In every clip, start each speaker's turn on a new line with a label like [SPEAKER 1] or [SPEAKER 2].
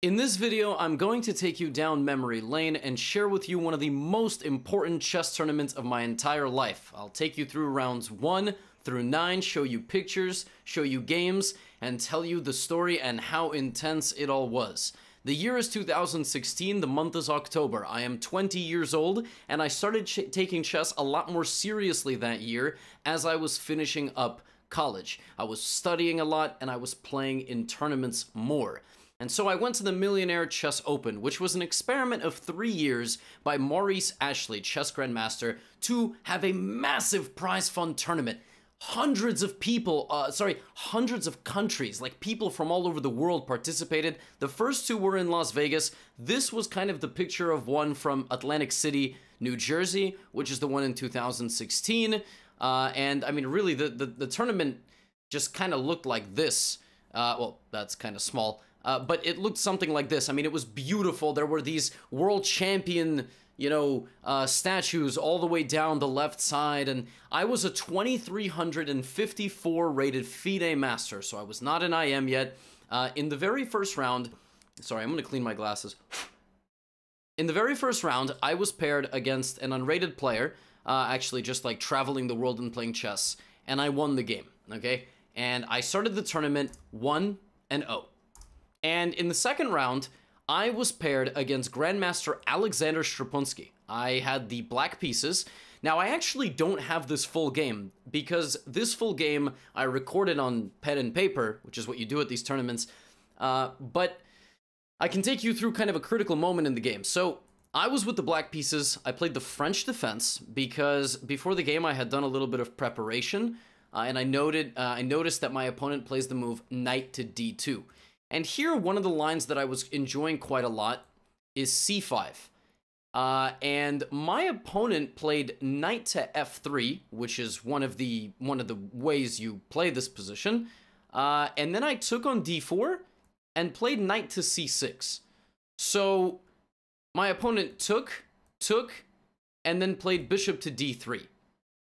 [SPEAKER 1] In this video, I'm going to take you down memory lane and share with you one of the most important chess tournaments of my entire life. I'll take you through rounds 1 through 9, show you pictures, show you games, and tell you the story and how intense it all was. The year is 2016, the month is October. I am 20 years old, and I started ch taking chess a lot more seriously that year as I was finishing up college. I was studying a lot, and I was playing in tournaments more. And so I went to the Millionaire Chess Open, which was an experiment of three years by Maurice Ashley, chess grandmaster, to have a massive prize fund tournament. Hundreds of people, uh, sorry, hundreds of countries, like people from all over the world participated. The first two were in Las Vegas. This was kind of the picture of one from Atlantic City, New Jersey, which is the one in 2016. Uh, and I mean, really, the, the, the tournament just kind of looked like this. Uh, well, that's kind of small. Uh, but it looked something like this. I mean, it was beautiful. There were these world champion, you know, uh, statues all the way down the left side. And I was a 2354 rated FIDE master, so I was not an IM yet. Uh, in the very first round, sorry, I'm going to clean my glasses. In the very first round, I was paired against an unrated player, uh, actually just like traveling the world and playing chess, and I won the game, okay? And I started the tournament 1 and 0. And in the second round, I was paired against Grandmaster Alexander Straponsky. I had the black pieces. Now, I actually don't have this full game, because this full game I recorded on pen and paper, which is what you do at these tournaments, uh, but I can take you through kind of a critical moment in the game. So, I was with the black pieces, I played the French defense, because before the game I had done a little bit of preparation, uh, and I noted uh, I noticed that my opponent plays the move knight to d2. And here, one of the lines that I was enjoying quite a lot is c5. Uh, and my opponent played knight to f3, which is one of the one of the ways you play this position. Uh, and then I took on d4 and played knight to c6. So my opponent took, took, and then played bishop to d3.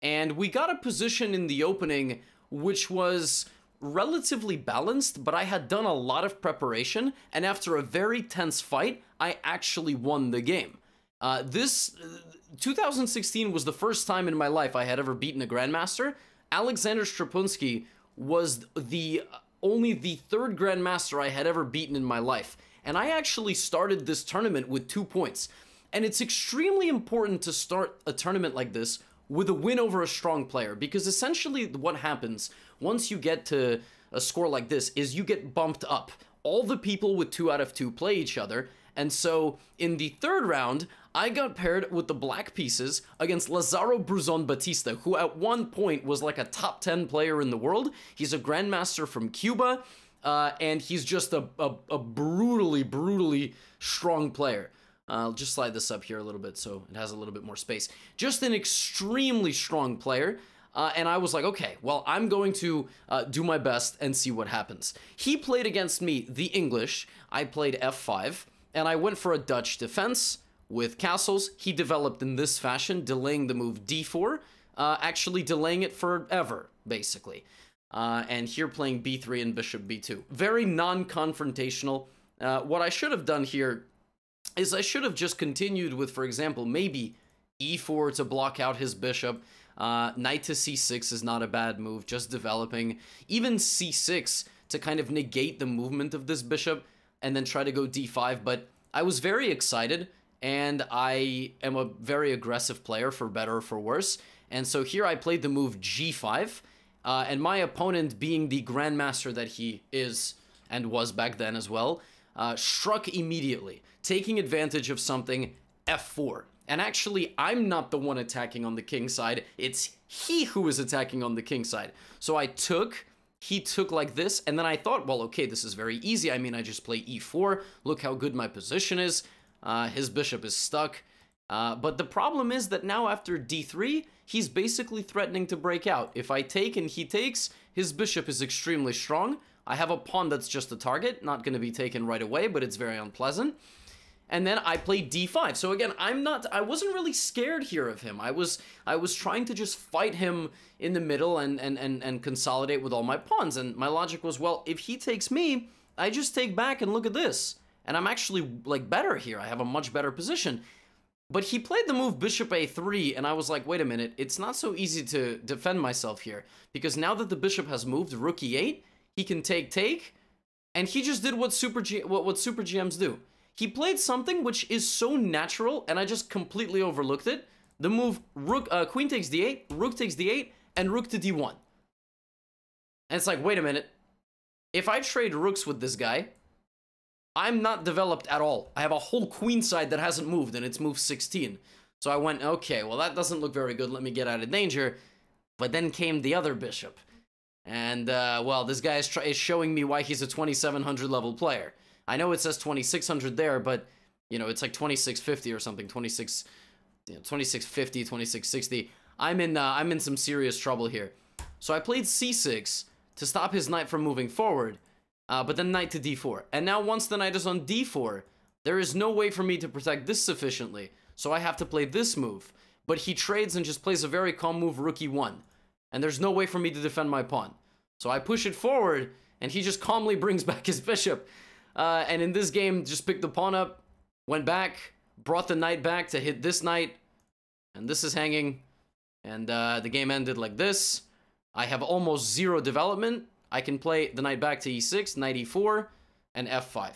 [SPEAKER 1] And we got a position in the opening which was relatively balanced, but I had done a lot of preparation, and after a very tense fight, I actually won the game. Uh, this uh, 2016 was the first time in my life I had ever beaten a Grandmaster. Alexander Strapunsky was the only the third Grandmaster I had ever beaten in my life, and I actually started this tournament with two points. And it's extremely important to start a tournament like this with a win over a strong player because essentially what happens once you get to a score like this is you get bumped up. All the people with 2 out of 2 play each other and so in the third round, I got paired with the black pieces against Lazaro Bruzon Batista, who at one point was like a top 10 player in the world. He's a grandmaster from Cuba, uh, and he's just a, a, a brutally, brutally strong player. I'll just slide this up here a little bit so it has a little bit more space. Just an extremely strong player. Uh, and I was like, okay, well, I'm going to uh, do my best and see what happens. He played against me the English. I played f5, and I went for a Dutch defense with castles. He developed in this fashion, delaying the move d4, uh, actually delaying it forever, basically. Uh, and here playing b3 and bishop b2. Very non-confrontational. Uh, what I should have done here is I should have just continued with, for example, maybe e4 to block out his bishop. Uh, knight to c6 is not a bad move, just developing. Even c6 to kind of negate the movement of this bishop and then try to go d5, but I was very excited and I am a very aggressive player for better or for worse. And so here I played the move g5, uh, and my opponent being the grandmaster that he is and was back then as well, uh, struck immediately, taking advantage of something f4. And actually, I'm not the one attacking on the king side, it's he who is attacking on the king side. So I took, he took like this, and then I thought, well, okay, this is very easy. I mean, I just play e4, look how good my position is. Uh, his bishop is stuck. Uh, but the problem is that now after d3, he's basically threatening to break out. If I take and he takes, his bishop is extremely strong, I have a pawn that's just a target, not going to be taken right away, but it's very unpleasant. And then I play d5. So again, I'm not I wasn't really scared here of him. I was I was trying to just fight him in the middle and and and, and consolidate with all my pawns. And my logic was, well, if he takes me, I just take back and look at this. And I'm actually like better here. I have a much better position. But he played the move bishop a3, and I was like, wait a minute, it's not so easy to defend myself here, because now that the bishop has moved rook e8, he can take take, and he just did what super G what, what super GMs do. He played something which is so natural, and I just completely overlooked it. The move rook uh, queen takes d8, rook takes d8, and rook to d1. And it's like, wait a minute. If I trade rooks with this guy, I'm not developed at all. I have a whole queen side that hasn't moved, and it's moved 16. So I went, okay, well, that doesn't look very good. Let me get out of danger. But then came the other bishop. And, uh, well, this guy is, tr- is showing me why he's a 2700 level player. I know it says 2600 there, but, you know, it's like 2650 or something, 26, you know, 2650, 2660. I'm in, uh, I'm in some serious trouble here. So I played c6 to stop his knight from moving forward, uh, but then knight to d4. And now once the knight is on d4, there is no way for me to protect this sufficiently, so I have to play this move. But he trades and just plays a very calm move, rookie one and there's no way for me to defend my pawn. So I push it forward, and he just calmly brings back his bishop. Uh, and in this game, just picked the pawn up, went back, brought the knight back to hit this knight, and this is hanging, and uh, the game ended like this. I have almost zero development. I can play the knight back to e6, knight e4, and f5.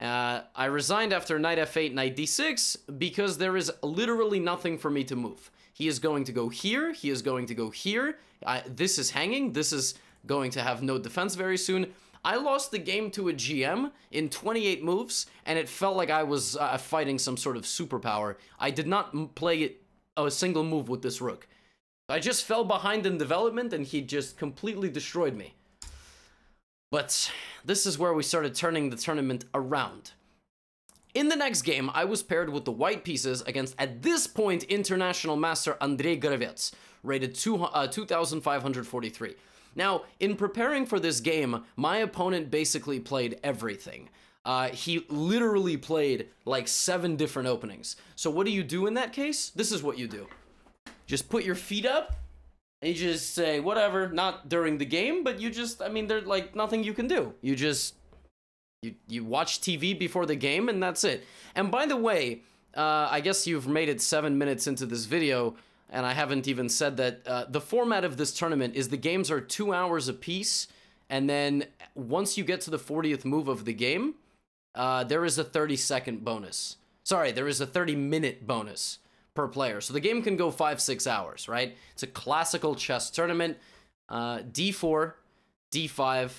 [SPEAKER 1] Uh, I resigned after knight f8, knight d6, because there is literally nothing for me to move. He is going to go here. He is going to go here. I, this is hanging. This is going to have no defense very soon. I lost the game to a GM in 28 moves, and it felt like I was uh, fighting some sort of superpower. I did not play it, a single move with this rook. I just fell behind in development, and he just completely destroyed me. But this is where we started turning the tournament around. In the next game, I was paired with the white pieces against, at this point, international master Andrei Gravets, rated two, uh, 2543. Now, in preparing for this game, my opponent basically played everything. Uh, he literally played like seven different openings. So what do you do in that case? This is what you do. Just put your feet up and you just say, whatever, not during the game, but you just, I mean, there's like nothing you can do. You just you you watch TV before the game and that's it. And by the way, uh, I guess you've made it seven minutes into this video, and I haven't even said that uh, the format of this tournament is the games are two hours apiece, and then once you get to the 40th move of the game, uh, there is a 30 second bonus. Sorry, there is a 30 minute bonus per player. So the game can go five, six hours, right? It's a classical chess tournament. D4, uh, D5,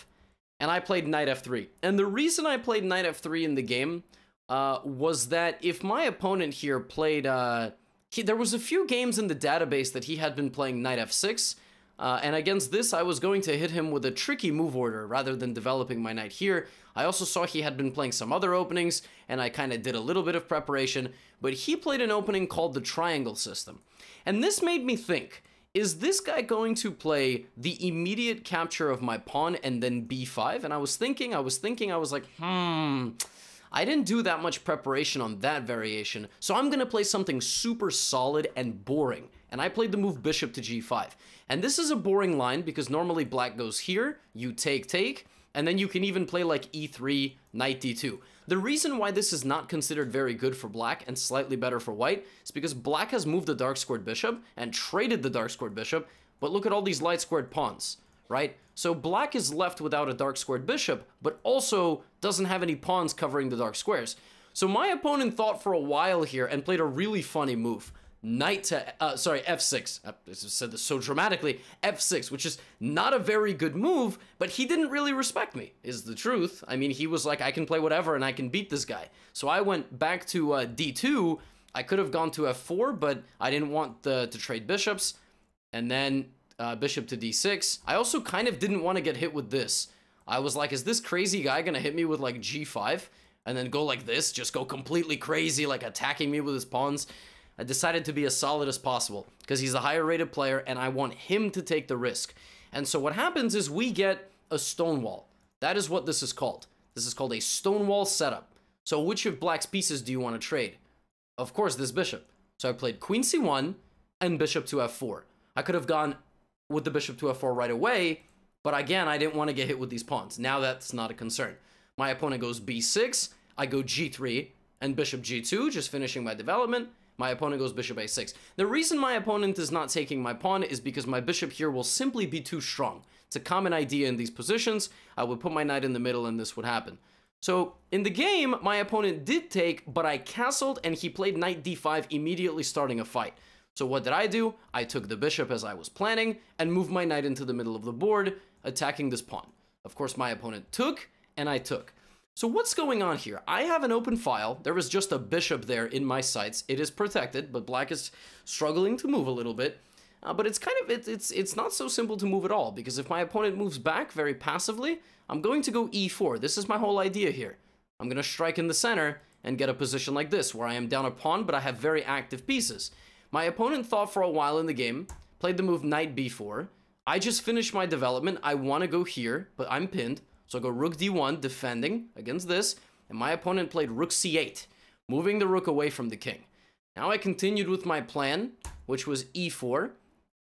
[SPEAKER 1] and I played knight f3. And the reason I played knight f3 in the game uh, was that if my opponent here played, uh, he, there was a few games in the database that he had been playing knight f6, uh, and against this I was going to hit him with a tricky move order rather than developing my knight here. I also saw he had been playing some other openings, and I kind of did a little bit of preparation, but he played an opening called the triangle system. And this made me think, is this guy going to play the immediate capture of my pawn and then b5? And I was thinking, I was thinking, I was like, hmm, I didn't do that much preparation on that variation, so I'm gonna play something super solid and boring. And I played the move bishop to g5. And this is a boring line because normally black goes here, you take, take, and then you can even play like e3, knight d2. The reason why this is not considered very good for black and slightly better for white is because black has moved the dark squared bishop and traded the dark squared bishop, but look at all these light squared pawns, right? So black is left without a dark squared bishop, but also doesn't have any pawns covering the dark squares. So my opponent thought for a while here and played a really funny move knight to, uh, sorry, f6. Uh, I said this so dramatically. f6, which is not a very good move, but he didn't really respect me, is the truth. I mean, he was like, I can play whatever and I can beat this guy. So I went back to uh, d2. I could have gone to f4, but I didn't want the, to trade bishops. And then uh, bishop to d6. I also kind of didn't want to get hit with this. I was like, is this crazy guy going to hit me with like g5? and then go like this, just go completely crazy, like attacking me with his pawns. I decided to be as solid as possible because he's a higher rated player and I want him to take the risk. And so what happens is we get a stonewall. That is what this is called. This is called a stonewall setup. So which of black's pieces do you want to trade? Of course, this bishop. So I played queen c1 and bishop to f4. I could have gone with the bishop to f4 right away, but again, I didn't want to get hit with these pawns. Now that's not a concern. My opponent goes b6, I go g3, and bishop g2, just finishing my development. My opponent goes bishop a6. The reason my opponent is not taking my pawn is because my bishop here will simply be too strong. It's a common idea in these positions. I would put my knight in the middle and this would happen. So in the game, my opponent did take, but I castled and he played knight d5, immediately starting a fight. So what did I do? I took the bishop as I was planning and moved my knight into the middle of the board, attacking this pawn. Of course, my opponent took and I took. So what's going on here? I have an open file. There was just a bishop there in my sights. It is protected, but black is struggling to move a little bit. Uh, but it's kind of, it, it's, it's not so simple to move at all, because if my opponent moves back very passively, I'm going to go e4. This is my whole idea here. I'm going to strike in the center and get a position like this, where I am down a pawn, but I have very active pieces. My opponent thought for a while in the game, played the move knight b4. I just finished my development. I want to go here, but I'm pinned. So I go rook d1, defending against this, and my opponent played rook c8, moving the rook away from the king. Now I continued with my plan, which was e4.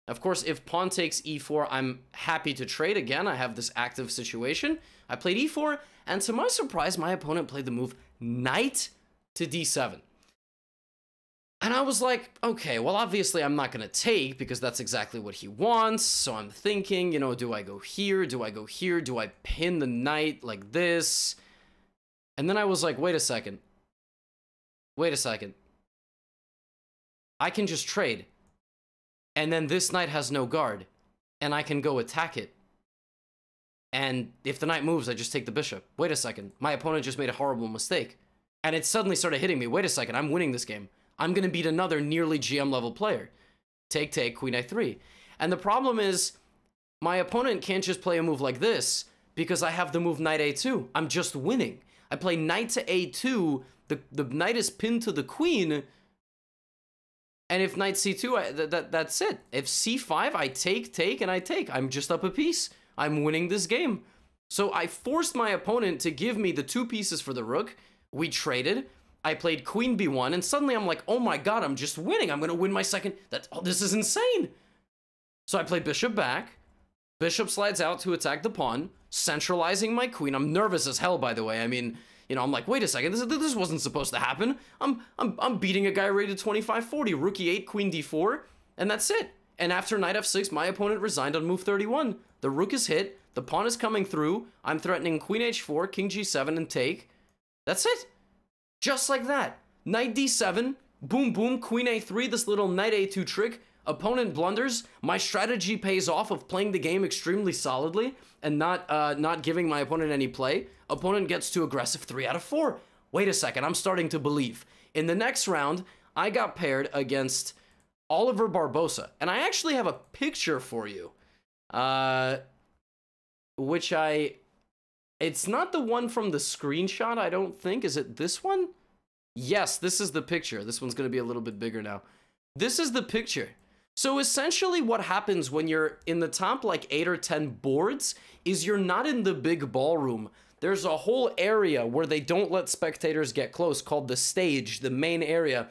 [SPEAKER 1] Of course, if pawn takes e4, I'm happy to trade again. I have this active situation. I played e4, and to my surprise, my opponent played the move knight to d7. And I was like, okay, well, obviously I'm not going to take because that's exactly what he wants. So I'm thinking, you know, do I go here? Do I go here? Do I pin the knight like this? And then I was like, wait a second. Wait a second. I can just trade. And then this knight has no guard. And I can go attack it. And if the knight moves, I just take the bishop. Wait a second. My opponent just made a horrible mistake. And it suddenly started hitting me. Wait a second. I'm winning this game. I'm going to beat another nearly GM level player. Take, take, queen a3. And the problem is, my opponent can't just play a move like this because I have the move knight a2. I'm just winning. I play knight to a2, the, the knight is pinned to the queen, and if knight c2, I, th that, that's it. If c5, I take, take, and I take. I'm just up a piece. I'm winning this game. So I forced my opponent to give me the two pieces for the rook. We traded. I played queen b1, and suddenly I'm like, oh my god, I'm just winning. I'm going to win my second. That's, oh, this is insane. So I play bishop back. Bishop slides out to attack the pawn, centralizing my queen. I'm nervous as hell, by the way. I mean, you know, I'm like, wait a second, this, this wasn't supposed to happen. I'm, I'm, I'm beating a guy rated 2540, rookie 8 queen d4, and that's it. And after knight f6, my opponent resigned on move 31. The rook is hit, the pawn is coming through, I'm threatening queen h4, king g7, and take. That's it. Just like that. Knight d7, boom boom, queen a3, this little knight a2 trick. Opponent blunders. My strategy pays off of playing the game extremely solidly and not uh, not giving my opponent any play. Opponent gets too aggressive, three out of four. Wait a second, I'm starting to believe. In the next round, I got paired against Oliver Barbosa, and I actually have a picture for you, uh, which I it's not the one from the screenshot, I don't think. Is it this one? Yes, this is the picture. This one's going to be a little bit bigger now. This is the picture. So essentially what happens when you're in the top like 8 or 10 boards is you're not in the big ballroom. There's a whole area where they don't let spectators get close called the stage, the main area.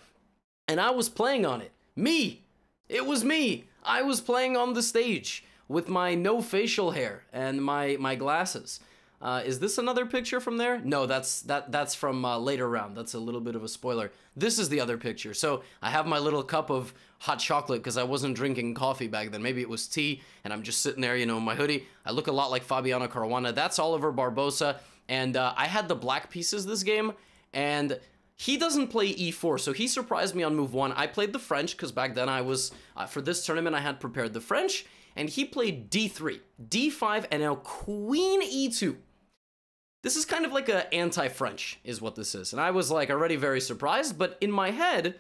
[SPEAKER 1] And I was playing on it. Me! It was me! I was playing on the stage with my no facial hair and my, my glasses. Uh, is this another picture from there? No, that's that that's from uh, later round. That's a little bit of a spoiler. This is the other picture. So I have my little cup of hot chocolate because I wasn't drinking coffee back then. Maybe it was tea, and I'm just sitting there, you know, in my hoodie. I look a lot like Fabiana Caruana. That's Oliver Barbosa, and uh, I had the black pieces this game, and he doesn't play e4, so he surprised me on move one. I played the French because back then I was uh, for this tournament I had prepared the French. And he played d3, d5, and now queen e2. This is kind of like a anti-French, is what this is. And I was like already very surprised, but in my head,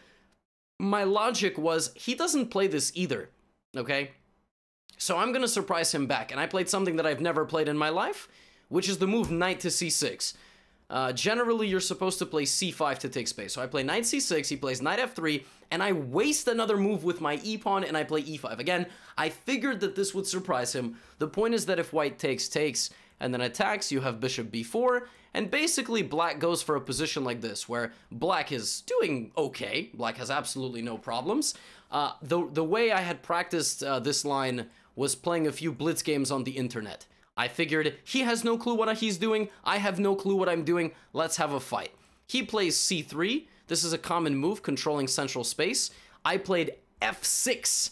[SPEAKER 1] my logic was he doesn't play this either, okay? So I'm gonna surprise him back. And I played something that I've never played in my life, which is the move knight to c6. Uh, generally, you're supposed to play c5 to take space. So I play knight c6, he plays knight f3, and I waste another move with my e pawn and I play e5. Again, I figured that this would surprise him. The point is that if white takes, takes, and then attacks, you have bishop b4, and basically black goes for a position like this, where black is doing okay, black has absolutely no problems. Uh, the, the way I had practiced uh, this line was playing a few blitz games on the internet. I figured, he has no clue what he's doing, I have no clue what I'm doing, let's have a fight. He plays c3, this is a common move, controlling central space. I played f6,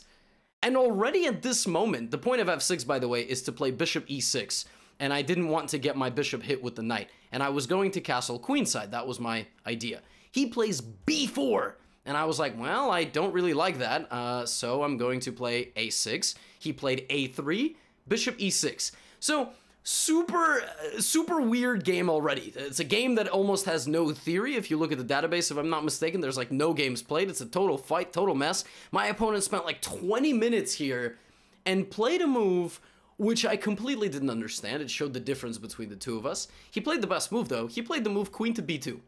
[SPEAKER 1] and already at this moment, the point of f6, by the way, is to play bishop e6, and I didn't want to get my bishop hit with the knight, and I was going to castle queenside, that was my idea. He plays b4, and I was like, well, I don't really like that, uh, so I'm going to play a6. He played a3, bishop e6. So super uh, super weird game already it's a game that almost has no theory if you look at the database if i'm not mistaken there's like no games played it's a total fight total mess my opponent spent like 20 minutes here and played a move which I completely didn't understand. It showed the difference between the two of us. He played the best move, though. He played the move queen to b2,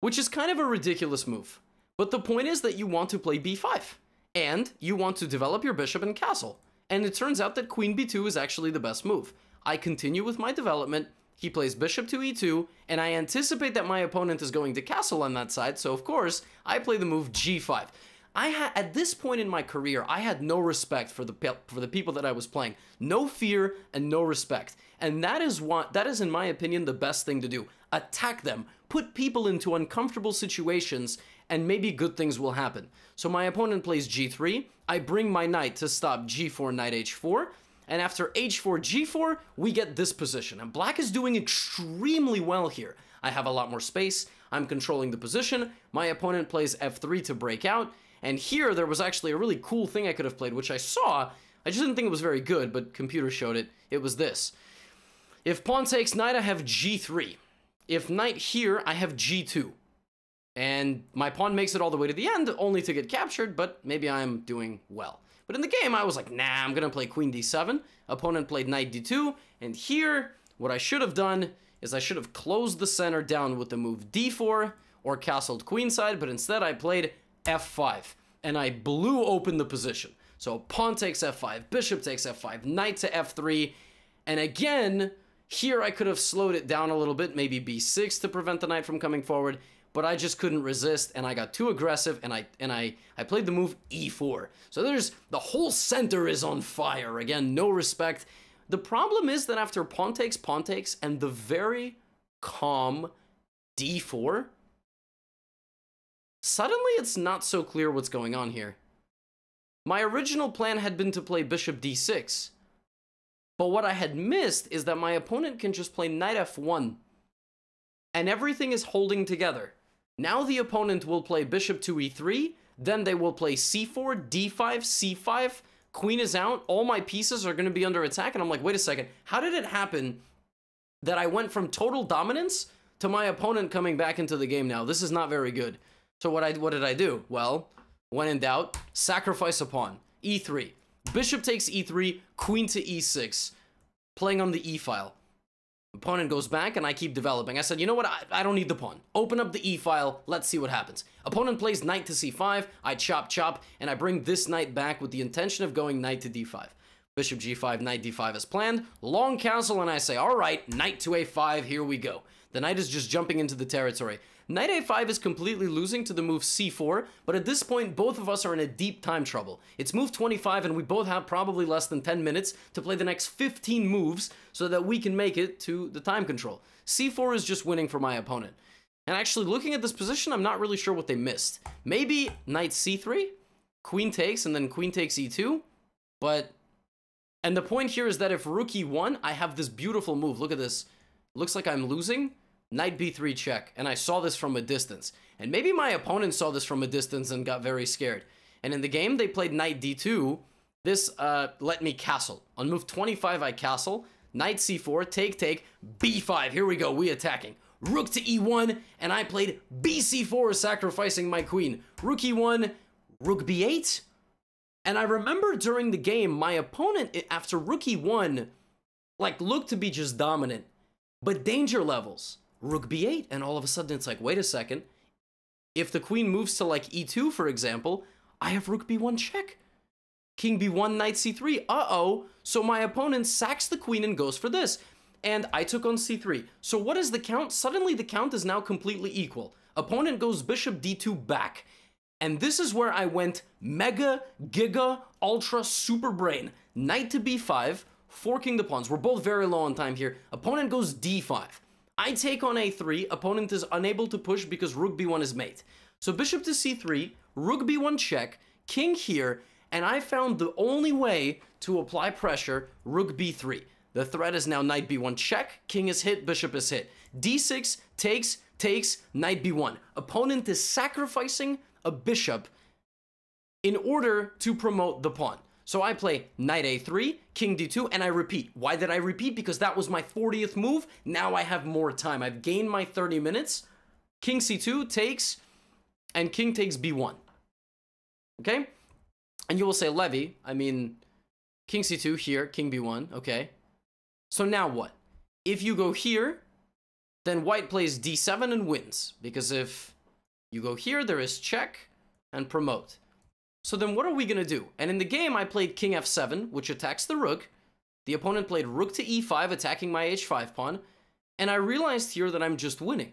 [SPEAKER 1] which is kind of a ridiculous move. But the point is that you want to play b5, and you want to develop your bishop and castle. And it turns out that queen b2 is actually the best move. I continue with my development, he plays bishop to e2, and I anticipate that my opponent is going to castle on that side, so of course, I play the move g5. I had at this point in my career, I had no respect for the pe- for the people that I was playing, no fear and no respect, and that is what that is, in my opinion, the best thing to do. Attack them, put people into uncomfortable situations, and maybe good things will happen. So my opponent plays g3. I bring my knight to stop g4, knight h4. And after h4, g4, we get this position. And black is doing extremely well here. I have a lot more space. I'm controlling the position. My opponent plays f3 to break out. And here there was actually a really cool thing I could have played, which I saw. I just didn't think it was very good, but computer showed it. It was this. If pawn takes knight, I have g3. If knight here, I have g2. And my pawn makes it all the way to the end, only to get captured, but maybe I'm doing well. But in the game, I was like, nah, I'm going to play queen d7. Opponent played knight d2. And here, what I should have done is I should have closed the center down with the move d4 or castled queenside, but instead I played f5 and I blew open the position. So pawn takes f5, bishop takes f5, knight to f3, and again, here I could have slowed it down a little bit, maybe b6 to prevent the knight from coming forward, but I just couldn't resist and I got too aggressive and I and I I played the move e4. So there's the whole center is on fire. Again, no respect. The problem is that after pawn takes, pawn takes and the very calm d4, Suddenly, it's not so clear what's going on here. My original plan had been to play bishop d6, but what I had missed is that my opponent can just play knight f1, and everything is holding together. Now the opponent will play bishop to e3, then they will play c4, d5, c5, queen is out, all my pieces are going to be under attack, and I'm like, wait a second, how did it happen that I went from total dominance to my opponent coming back into the game now? This is not very good. So what I what did I do? Well, when in doubt, sacrifice a pawn. E3. Bishop takes e3, queen to e6, playing on the e file. Opponent goes back and I keep developing. I said, you know what, I, I don't need the pawn. Open up the e file, let's see what happens. Opponent plays knight to c5, I chop chop, and I bring this knight back with the intention of going knight to d5. Bishop g5, knight d5 as planned, long castle, and I say, all right, knight to a5, here we go. The knight is just jumping into the territory. Knight a5 is completely losing to the move c4, but at this point, both of us are in a deep time trouble. It's move 25, and we both have probably less than 10 minutes to play the next 15 moves so that we can make it to the time control. c4 is just winning for my opponent. And actually, looking at this position, I'm not really sure what they missed. Maybe knight c3, queen takes, and then queen takes e2, but... And the point here is that if rookie one I have this beautiful move. Look at this. Looks like I'm losing, knight b3 check, and I saw this from a distance. And maybe my opponent saw this from a distance and got very scared. And in the game, they played knight d2. This uh, let me castle. On move 25, I castle. Knight c4, take, take, b5. Here we go, we attacking. Rook to e1, and I played bc4, sacrificing my queen. Rook e1, rook b8. And I remember during the game, my opponent, after rook e1, like, looked to be just dominant. But danger levels rook b8, and all of a sudden it's like, wait a second, if the queen moves to like e2, for example, I have rook b1 check. King b1, knight c3, uh-oh, so my opponent sacks the queen and goes for this, and I took on c3. So what is the count? Suddenly the count is now completely equal. Opponent goes bishop d2 back, and this is where I went mega, giga, ultra, super brain. Knight to b5, forking the pawns. We're both very low on time here. Opponent goes d5. I take on a3, opponent is unable to push because rook b1 is mate. So bishop to c3, rook b1 check, king here, and I found the only way to apply pressure, rook b3. The threat is now knight b1 check, king is hit, bishop is hit. d6 takes, takes, knight b1. Opponent is sacrificing a bishop in order to promote the pawn. So I play knight a3, king d2, and I repeat. Why did I repeat? Because that was my 40th move. Now I have more time. I've gained my 30 minutes. King c2 takes, and king takes b1. Okay? And you will say, Levy, I mean, king c2 here, king b1, okay. So now what? If you go here, then white plays d7 and wins. Because if you go here, there is check and promote. So then what are we going to do? And in the game, I played king f7, which attacks the rook. The opponent played rook to e5, attacking my h5 pawn. And I realized here that I'm just winning.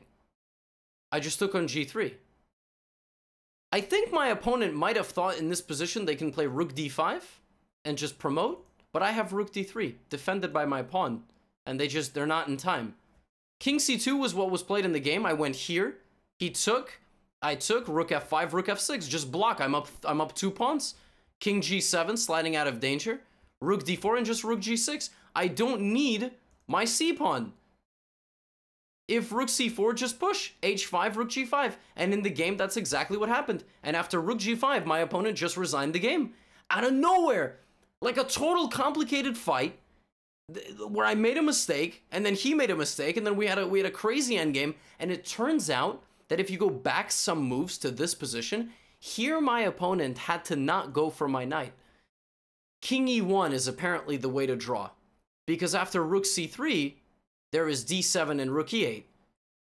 [SPEAKER 1] I just took on g3. I think my opponent might have thought in this position they can play rook d5 and just promote, but I have rook d3, defended by my pawn, and they just, they're not in time. King c2 was what was played in the game. I went here, he took, I took rook f5, rook f6, just block. I'm up I'm up two pawns. King g7 sliding out of danger. Rook d4 and just rook g6. I don't need my c pawn. If rook c4, just push. h5, rook g5. And in the game, that's exactly what happened. And after rook g5, my opponent just resigned the game. Out of nowhere. Like a total complicated fight where I made a mistake, and then he made a mistake, and then we had a we had a crazy endgame, and it turns out that if you go back some moves to this position, here my opponent had to not go for my knight. King e1 is apparently the way to draw, because after rook c3, there is d7 and rook e8.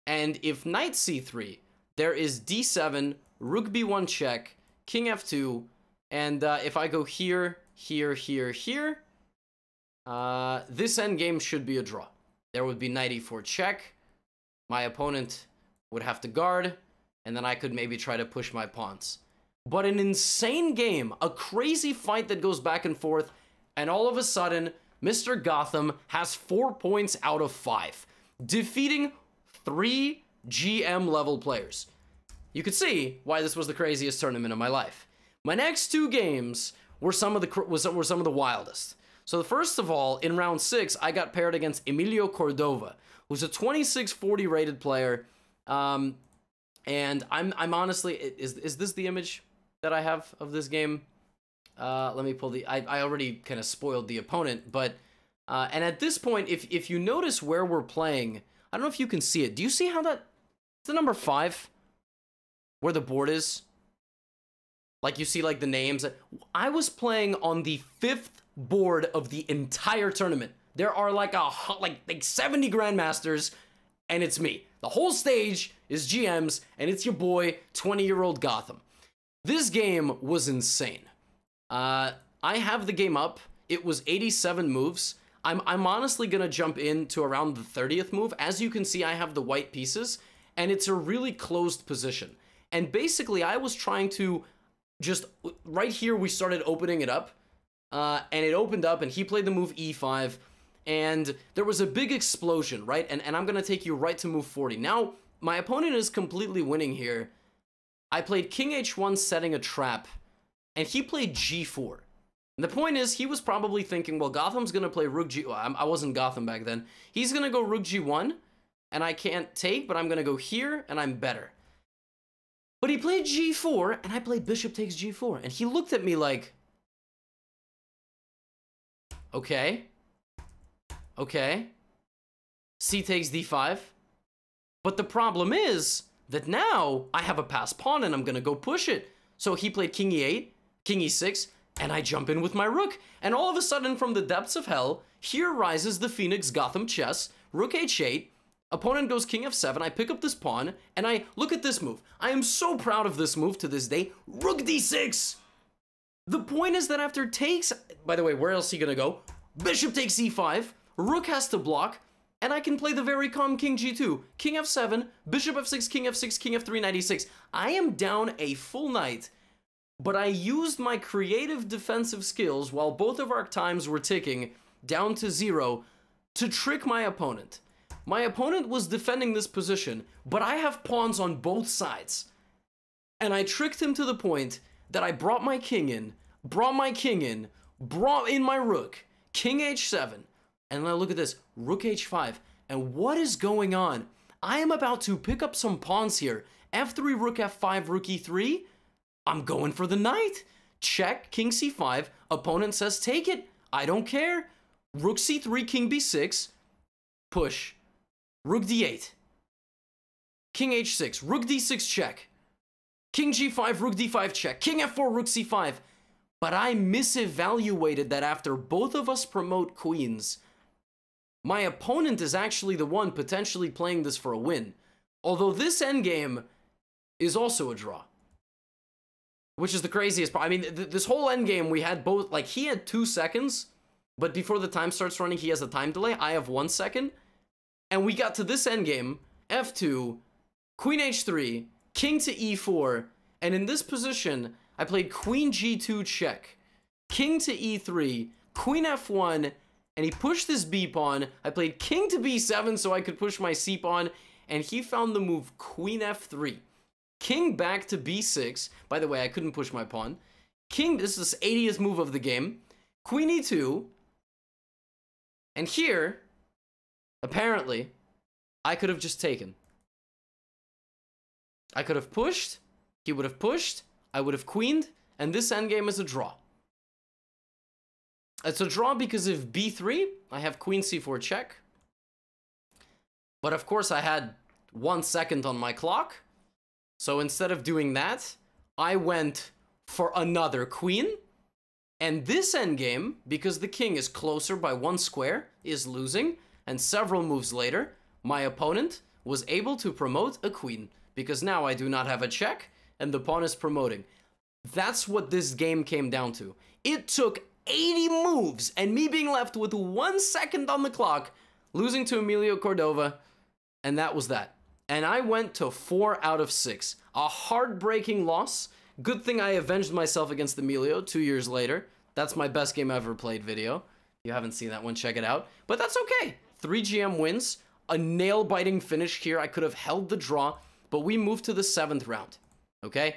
[SPEAKER 1] And if knight c3, there is d7, rook b1 check, king f2, and uh, if I go here, here, here, here, uh, this endgame should be a draw. There would be knight e4 check. My opponent would have to guard, and then I could maybe try to push my pawns. But an insane game, a crazy fight that goes back and forth, and all of a sudden, Mr. Gotham has four points out of five, defeating three GM level players. You could see why this was the craziest tournament of my life. My next two games were some of the were some of the wildest. So first of all, in round six, I got paired against Emilio Cordova, who's a 2640 rated player um, and I'm I'm honestly is is this the image that I have of this game? Uh, let me pull the. I I already kind of spoiled the opponent, but uh, and at this point, if if you notice where we're playing, I don't know if you can see it. Do you see how that? It's the number five, where the board is. Like you see, like the names. I was playing on the fifth board of the entire tournament. There are like a like like 70 grandmasters and it's me. The whole stage is GM's, and it's your boy, 20 year old Gotham. This game was insane. Uh, I have the game up. It was 87 moves. I'm, I'm honestly going to jump into around the 30th move. As you can see, I have the white pieces, and it's a really closed position. And basically, I was trying to just... Right here, we started opening it up, uh, and it opened up, and he played the move E5, and there was a big explosion, right? And, and I'm going to take you right to move 40. Now, my opponent is completely winning here. I played king h1 setting a trap, and he played g4. And the point is, he was probably thinking, well, Gotham's going to play rook g... Well, I wasn't Gotham back then. He's going to go rook g1, and I can't take, but I'm going to go here, and I'm better. But he played g4, and I played bishop takes g4. And he looked at me like... Okay. Okay. C takes d5. But the problem is that now I have a passed pawn and I'm going to go push it. So he played king e8, king e6, and I jump in with my rook. And all of a sudden, from the depths of hell, here rises the Phoenix Gotham chess, rook h8, opponent goes king f7, I pick up this pawn, and I, look at this move. I am so proud of this move to this day, rook d6! The point is that after takes, by the way, where else is he gonna go? Bishop takes e5, rook has to block, and I can play the very calm king g2, king f7, bishop f6, king f6, king f3, knight e6. I am down a full knight, but I used my creative defensive skills while both of our times were ticking down to zero to trick my opponent. My opponent was defending this position, but I have pawns on both sides. And I tricked him to the point that I brought my king in, brought my king in, brought in my rook, king h7, and now look at this, rook h5. And what is going on? I am about to pick up some pawns here. f3, rook f5, rook e3. I'm going for the knight. Check, king c5. Opponent says take it. I don't care. Rook c3, king b6. Push. Rook d8. King h6. Rook d6 check. King g5, rook d5 check. King f4, rook c5. But I misevaluated that after both of us promote queens, my opponent is actually the one potentially playing this for a win. Although this endgame is also a draw. Which is the craziest part. I mean, th this whole endgame, we had both, like, he had two seconds, but before the time starts running, he has a time delay. I have one second. And we got to this endgame, f2, queen h3, king to e4, and in this position, I played queen g2 check, king to e3, queen f1, and he pushed this B pawn. I played king to b7 so I could push my c pawn, and he found the move queen f3. King back to b6. By the way, I couldn't push my pawn. King, this is 80th move of the game. Queen e2. And here, apparently, I could have just taken. I could have pushed, he would have pushed, I would have queened, and this endgame is a draw. It's uh, a draw because of b3. I have queen c4 check. But of course I had one second on my clock. So instead of doing that, I went for another queen. And this endgame, because the king is closer by one square, is losing. And several moves later, my opponent was able to promote a queen. Because now I do not have a check, and the pawn is promoting. That's what this game came down to. It took 80 moves and me being left with one second on the clock, losing to Emilio Cordova, and that was that. And I went to four out of six. A heartbreaking loss. Good thing I avenged myself against Emilio two years later. That's my best game I ever played video. If you haven't seen that one, check it out. But that's okay. 3GM wins, a nail biting finish here. I could have held the draw, but we moved to the seventh round. Okay?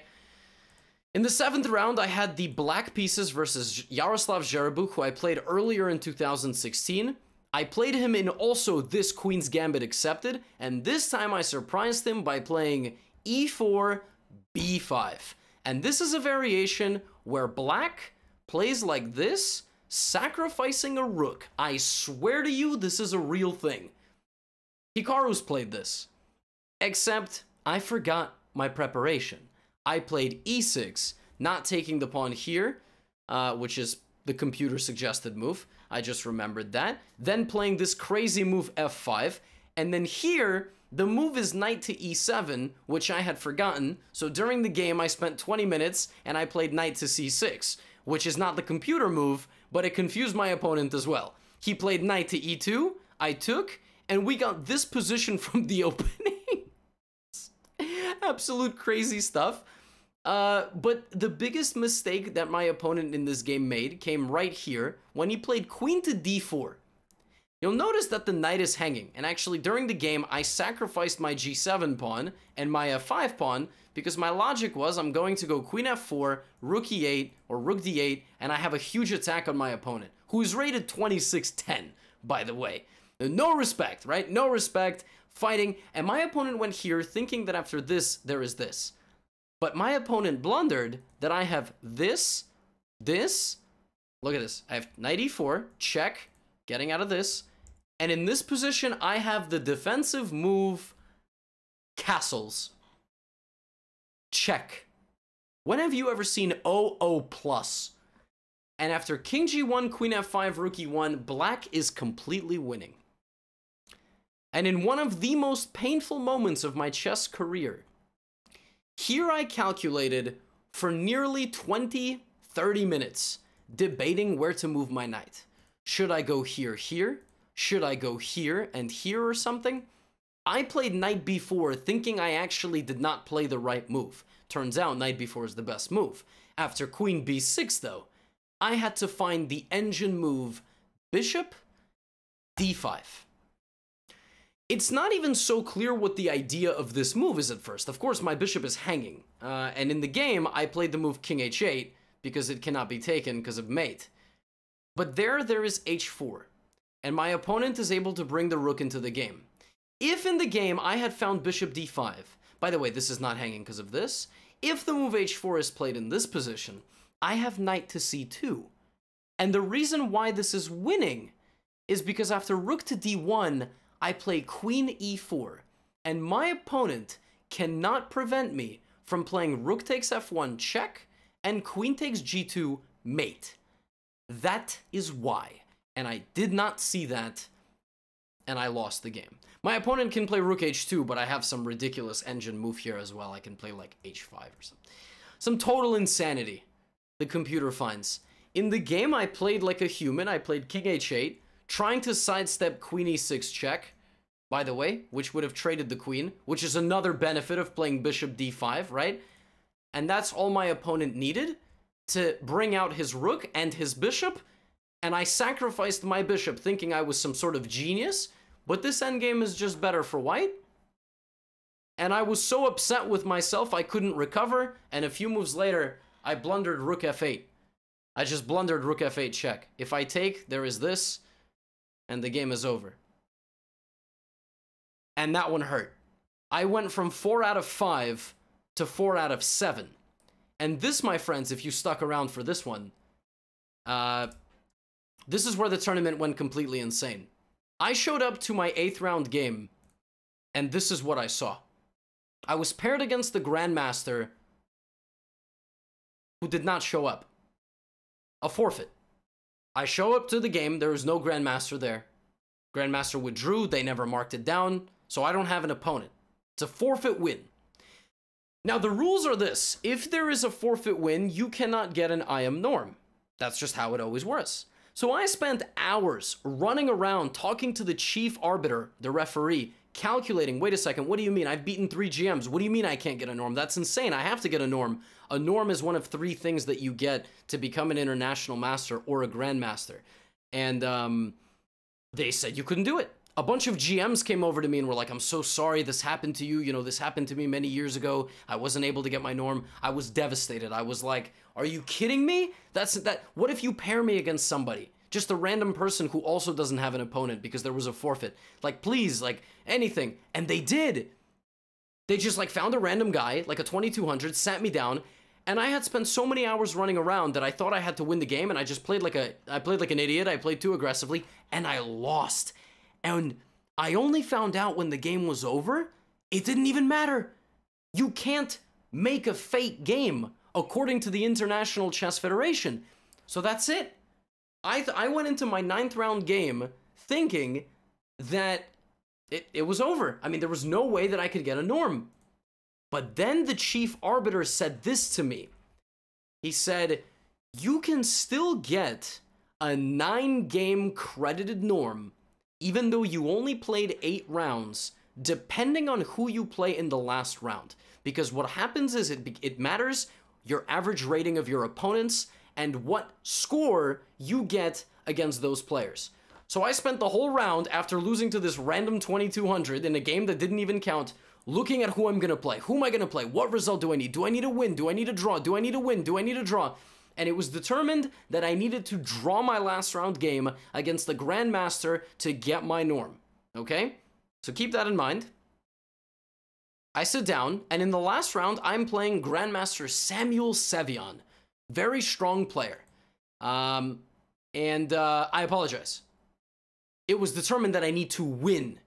[SPEAKER 1] In the seventh round, I had the Black Pieces versus Yaroslav Jerebuk, who I played earlier in 2016. I played him in also this Queen's Gambit accepted, and this time I surprised him by playing e4, b5. And this is a variation where black plays like this, sacrificing a rook. I swear to you, this is a real thing. Hikaru's played this. Except, I forgot my preparation. I played e6, not taking the pawn here, uh, which is the computer suggested move. I just remembered that. Then playing this crazy move f5. And then here, the move is knight to e7, which I had forgotten. So during the game, I spent 20 minutes and I played knight to c6, which is not the computer move, but it confused my opponent as well. He played knight to e2, I took, and we got this position from the opening. Absolute crazy stuff. Uh, but the biggest mistake that my opponent in this game made came right here when he played queen to d4. You'll notice that the knight is hanging, and actually during the game I sacrificed my g7 pawn and my f5 pawn because my logic was I'm going to go queen f4, rook e8, or rook d8, and I have a huge attack on my opponent, who is rated 2610, by the way. No respect, right? No respect, fighting, and my opponent went here thinking that after this, there is this. But my opponent blundered that I have this, this. Look at this. I have knight e4, check, getting out of this. And in this position, I have the defensive move castles. Check. When have you ever seen OO plus? And after king g1, queen f5, rook e1, black is completely winning. And in one of the most painful moments of my chess career, here I calculated for nearly 20, 30 minutes debating where to move my knight. Should I go here, here? Should I go here and here or something? I played knight b4 thinking I actually did not play the right move. Turns out knight b4 is the best move. After queen b6 though, I had to find the engine move bishop d5. It's not even so clear what the idea of this move is at first. Of course, my bishop is hanging, uh, and in the game, I played the move king h8 because it cannot be taken because of mate. But there, there is h4, and my opponent is able to bring the rook into the game. If in the game I had found bishop d5, by the way, this is not hanging because of this, if the move h4 is played in this position, I have knight to c2. And the reason why this is winning is because after rook to d1, I play queen e4, and my opponent cannot prevent me from playing rook takes f1 check and queen takes g2 mate. That is why. And I did not see that, and I lost the game. My opponent can play rook h2, but I have some ridiculous engine move here as well. I can play like h5 or something. Some total insanity the computer finds. In the game, I played like a human. I played king h8, trying to sidestep queen e6 check, by the way, which would have traded the queen, which is another benefit of playing bishop d5, right? And that's all my opponent needed to bring out his rook and his bishop, and I sacrificed my bishop thinking I was some sort of genius, but this endgame is just better for white. And I was so upset with myself I couldn't recover, and a few moves later, I blundered rook f8. I just blundered rook f8 check. If I take, there is this and the game is over. And that one hurt. I went from 4 out of 5 to 4 out of 7. And this, my friends, if you stuck around for this one, uh, this is where the tournament went completely insane. I showed up to my 8th round game, and this is what I saw. I was paired against the Grandmaster, who did not show up. A forfeit. I show up to the game. There was no Grandmaster there. Grandmaster withdrew. They never marked it down. So I don't have an opponent. It's a forfeit win. Now, the rules are this if there is a forfeit win, you cannot get an I am norm. That's just how it always was. So I spent hours running around talking to the chief arbiter, the referee, calculating, wait a second, what do you mean? I've beaten three GMs. What do you mean I can't get a norm? That's insane. I have to get a norm. A norm is one of three things that you get to become an international master or a grandmaster. And um, they said you couldn't do it. A bunch of GMs came over to me and were like, I'm so sorry this happened to you. You know, this happened to me many years ago. I wasn't able to get my norm. I was devastated. I was like, are you kidding me? That's that. What if you pair me against somebody? Just a random person who also doesn't have an opponent because there was a forfeit. Like, please, like, anything. And they did. They just like found a random guy, like a 2200, sat me down, and I had spent so many hours running around that I thought I had to win the game and I just played like a I played like an idiot. I played too aggressively and I lost. And I only found out when the game was over. It didn't even matter. You can't make a fake game according to the International Chess Federation. So that's it. I I went into my ninth round game thinking that it, it was over. I mean, there was no way that I could get a norm. But then the chief arbiter said this to me. He said, You can still get a nine game credited norm, even though you only played eight rounds, depending on who you play in the last round. Because what happens is it, it matters your average rating of your opponents and what score you get against those players. So I spent the whole round after losing to this random 2200 in a game that didn't even count, looking at who I'm gonna play. Who am I gonna play? What result do I need? Do I need a win? Do I need a draw? Do I need a win? Do I need a draw? and it was determined that I needed to draw my last round game against the Grandmaster to get my norm. Okay? So keep that in mind. I sit down, and in the last round, I'm playing Grandmaster Samuel Sevion. Very strong player. Um, and uh, I apologize it was determined that I need to win.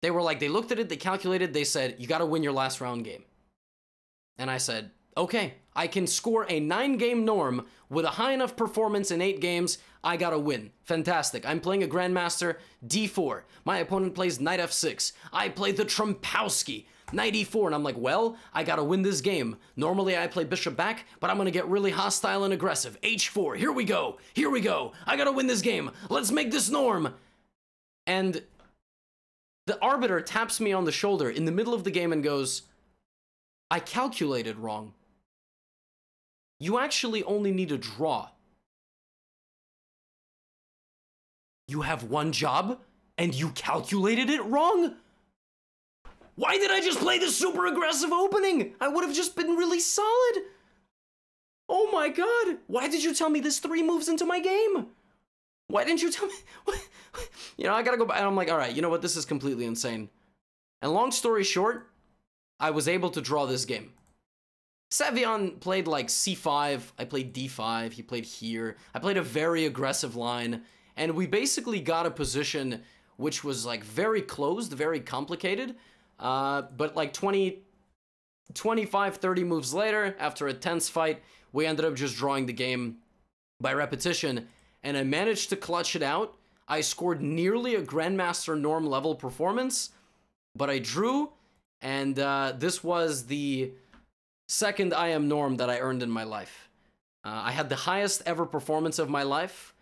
[SPEAKER 1] They were like, they looked at it, they calculated, they said, you got to win your last round game. And I said, okay, I can score a nine game norm with a high enough performance in eight games. I gotta win. Fantastic. I'm playing a Grandmaster D4. My opponent plays Knight F6. I play the Trumpowski. Knight E4, and I'm like, well, I gotta win this game. Normally I play bishop back, but I'm gonna get really hostile and aggressive. H4, here we go, here we go. I gotta win this game. Let's make this norm. And the Arbiter taps me on the shoulder in the middle of the game and goes, I calculated wrong. You actually only need a draw. You have one job and you calculated it wrong? Why did I just play this super aggressive opening? I would have just been really solid. Oh my god, why did you tell me this three moves into my game? why didn't you tell me? What? You know, I gotta go back. And I'm like, all right, you know what? This is completely insane. And long story short, I was able to draw this game. Savion played like c5, I played d5, he played here. I played a very aggressive line, and we basically got a position which was like very closed, very complicated, uh, but like 20, 25, 30 moves later, after a tense fight, we ended up just drawing the game by repetition and I managed to clutch it out. I scored nearly a Grandmaster Norm level performance, but I drew, and uh, this was the second I Am Norm that I earned in my life. Uh, I had the highest ever performance of my life.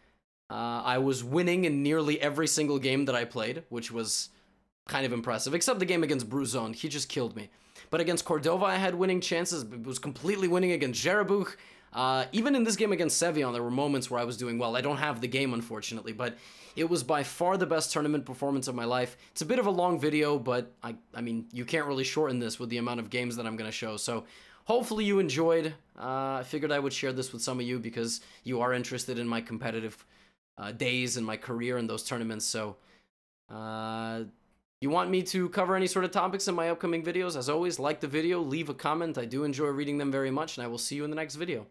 [SPEAKER 1] Uh, I was winning in nearly every single game that I played, which was kind of impressive, except the game against Bruzone. He just killed me. But against Cordova, I had winning chances. It was completely winning against Jerebuch. Uh, even in this game against Sevion, there were moments where I was doing well. I don't have the game, unfortunately, but it was by far the best tournament performance of my life. It's a bit of a long video, but I, I mean, you can't really shorten this with the amount of games that I'm going to show. So hopefully you enjoyed. Uh, I figured I would share this with some of you because you are interested in my competitive uh, days and my career in those tournaments. So uh, you want me to cover any sort of topics in my upcoming videos, as always, like the video, leave a comment. I do enjoy reading them very much, and I will see you in the next video.